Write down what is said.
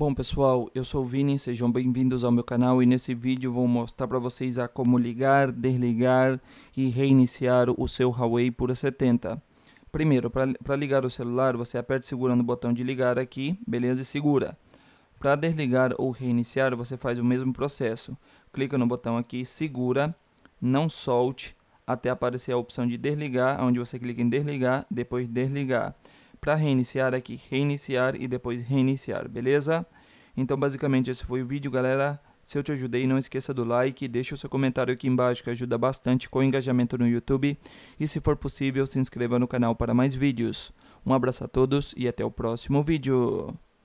Bom pessoal, eu sou o Vini, sejam bem-vindos ao meu canal e nesse vídeo vou mostrar para vocês a como ligar, desligar e reiniciar o seu Huawei Pura 70. Primeiro, para ligar o celular, você aperta segurando o botão de ligar aqui, beleza, e segura. Para desligar ou reiniciar, você faz o mesmo processo. Clica no botão aqui, segura, não solte, até aparecer a opção de desligar, onde você clica em desligar, depois desligar para reiniciar aqui, reiniciar e depois reiniciar, beleza? Então basicamente esse foi o vídeo, galera. Se eu te ajudei, não esqueça do like, deixa o seu comentário aqui embaixo que ajuda bastante com o engajamento no YouTube. E se for possível, se inscreva no canal para mais vídeos. Um abraço a todos e até o próximo vídeo.